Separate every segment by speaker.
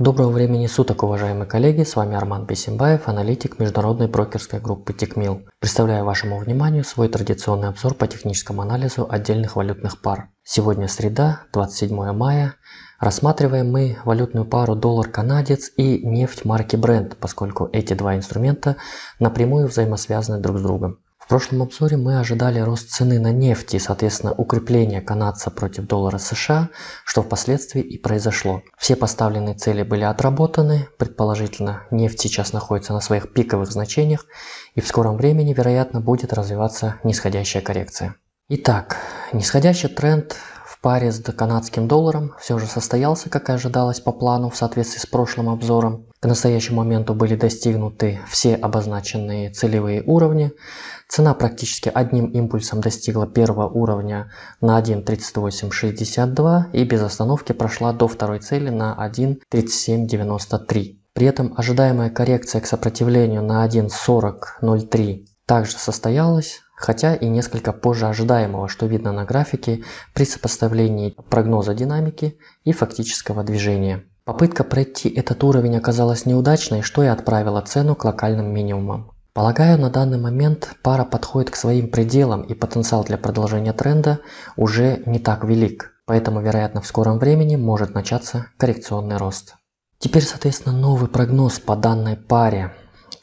Speaker 1: Доброго времени суток, уважаемые коллеги, с вами Арман Бесимбаев, аналитик международной брокерской группы Тикмил. Представляю вашему вниманию свой традиционный обзор по техническому анализу отдельных валютных пар. Сегодня среда, 27 мая. Рассматриваем мы валютную пару доллар-канадец и нефть марки Brent, поскольку эти два инструмента напрямую взаимосвязаны друг с другом прошлом обзоре мы ожидали рост цены на нефть и, соответственно, укрепление канадца против доллара США, что впоследствии и произошло. Все поставленные цели были отработаны, предположительно, нефть сейчас находится на своих пиковых значениях, и в скором времени, вероятно, будет развиваться нисходящая коррекция. Итак, нисходящий тренд паре с канадским долларом все же состоялся, как и ожидалось по плану в соответствии с прошлым обзором. К настоящему моменту были достигнуты все обозначенные целевые уровни. Цена практически одним импульсом достигла первого уровня на 1.3862 и без остановки прошла до второй цели на 1.3793. При этом ожидаемая коррекция к сопротивлению на 1.4003 также состоялась хотя и несколько позже ожидаемого, что видно на графике при сопоставлении прогноза динамики и фактического движения. Попытка пройти этот уровень оказалась неудачной, что и отправило цену к локальным минимумам. Полагаю, на данный момент пара подходит к своим пределам и потенциал для продолжения тренда уже не так велик, поэтому, вероятно, в скором времени может начаться коррекционный рост. Теперь, соответственно, новый прогноз по данной паре.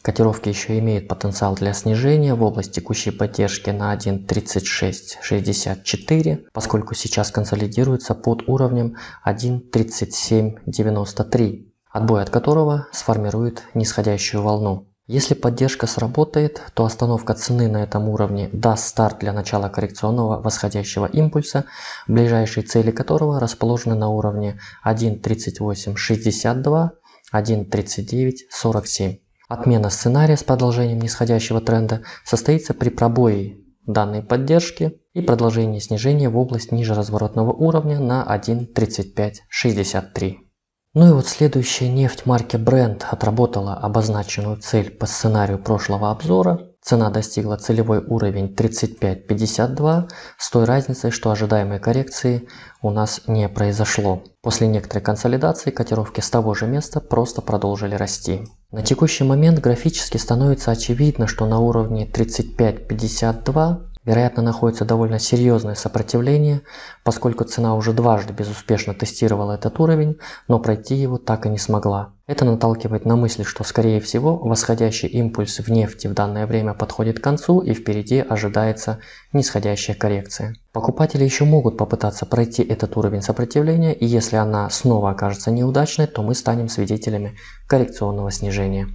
Speaker 1: Котировки еще имеют потенциал для снижения в область текущей поддержки на 1.3664, поскольку сейчас консолидируется под уровнем 1.3793, отбой от которого сформирует нисходящую волну. Если поддержка сработает, то остановка цены на этом уровне даст старт для начала коррекционного восходящего импульса, ближайшие цели которого расположены на уровне 1.3862, 1.3947. Отмена сценария с продолжением нисходящего тренда состоится при пробое данной поддержки и продолжении снижения в область ниже разворотного уровня на 1.3563. Ну и вот следующая нефть марки Brent отработала обозначенную цель по сценарию прошлого обзора Цена достигла целевой уровень 35.52 с той разницей, что ожидаемой коррекции у нас не произошло. После некоторой консолидации котировки с того же места просто продолжили расти. На текущий момент графически становится очевидно, что на уровне 35.52 вероятно, находится довольно серьезное сопротивление, поскольку цена уже дважды безуспешно тестировала этот уровень, но пройти его так и не смогла. Это наталкивает на мысль, что скорее всего восходящий импульс в нефти в данное время подходит к концу и впереди ожидается нисходящая коррекция. Покупатели еще могут попытаться пройти этот уровень сопротивления и если она снова окажется неудачной, то мы станем свидетелями коррекционного снижения.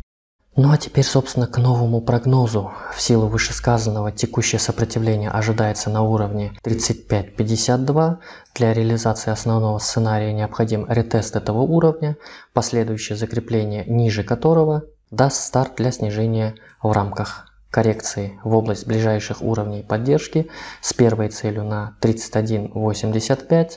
Speaker 1: Ну а теперь, собственно, к новому прогнозу. В силу вышесказанного текущее сопротивление ожидается на уровне 35.52. Для реализации основного сценария необходим ретест этого уровня, последующее закрепление ниже которого даст старт для снижения в рамках коррекции в область ближайших уровней поддержки с первой целью на 31.85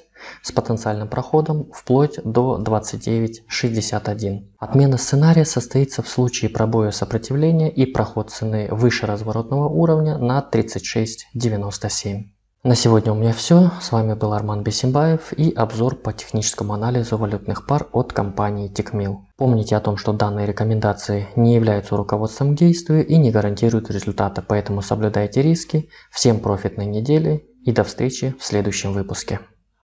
Speaker 1: с потенциальным проходом вплоть до 29.61. Отмена сценария состоится в случае пробоя сопротивления и проход цены выше разворотного уровня на 36.97. На сегодня у меня все. С вами был Арман Бесимбаев и обзор по техническому анализу валютных пар от компании Тикмил. Помните о том, что данные рекомендации не являются руководством к действию и не гарантируют результата, поэтому соблюдайте риски. Всем профитной недели и до встречи в следующем выпуске.